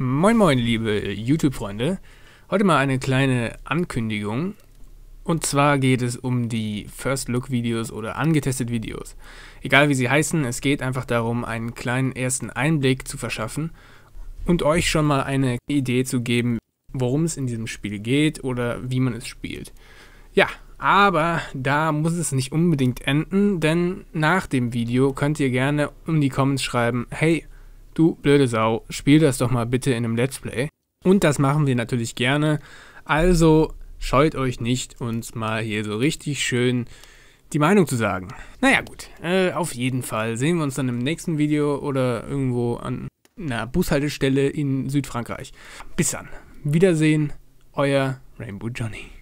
Moin moin liebe YouTube-Freunde, heute mal eine kleine Ankündigung und zwar geht es um die First Look Videos oder angetestet Videos. Egal wie sie heißen, es geht einfach darum, einen kleinen ersten Einblick zu verschaffen und euch schon mal eine Idee zu geben, worum es in diesem Spiel geht oder wie man es spielt. Ja, aber da muss es nicht unbedingt enden, denn nach dem Video könnt ihr gerne in die Comments schreiben, hey, du blöde Sau, spiel das doch mal bitte in einem Let's Play. Und das machen wir natürlich gerne. Also scheut euch nicht, uns mal hier so richtig schön die Meinung zu sagen. Naja gut, äh, auf jeden Fall sehen wir uns dann im nächsten Video oder irgendwo an einer Bushaltestelle in Südfrankreich. Bis dann. Wiedersehen, euer Rainbow Johnny.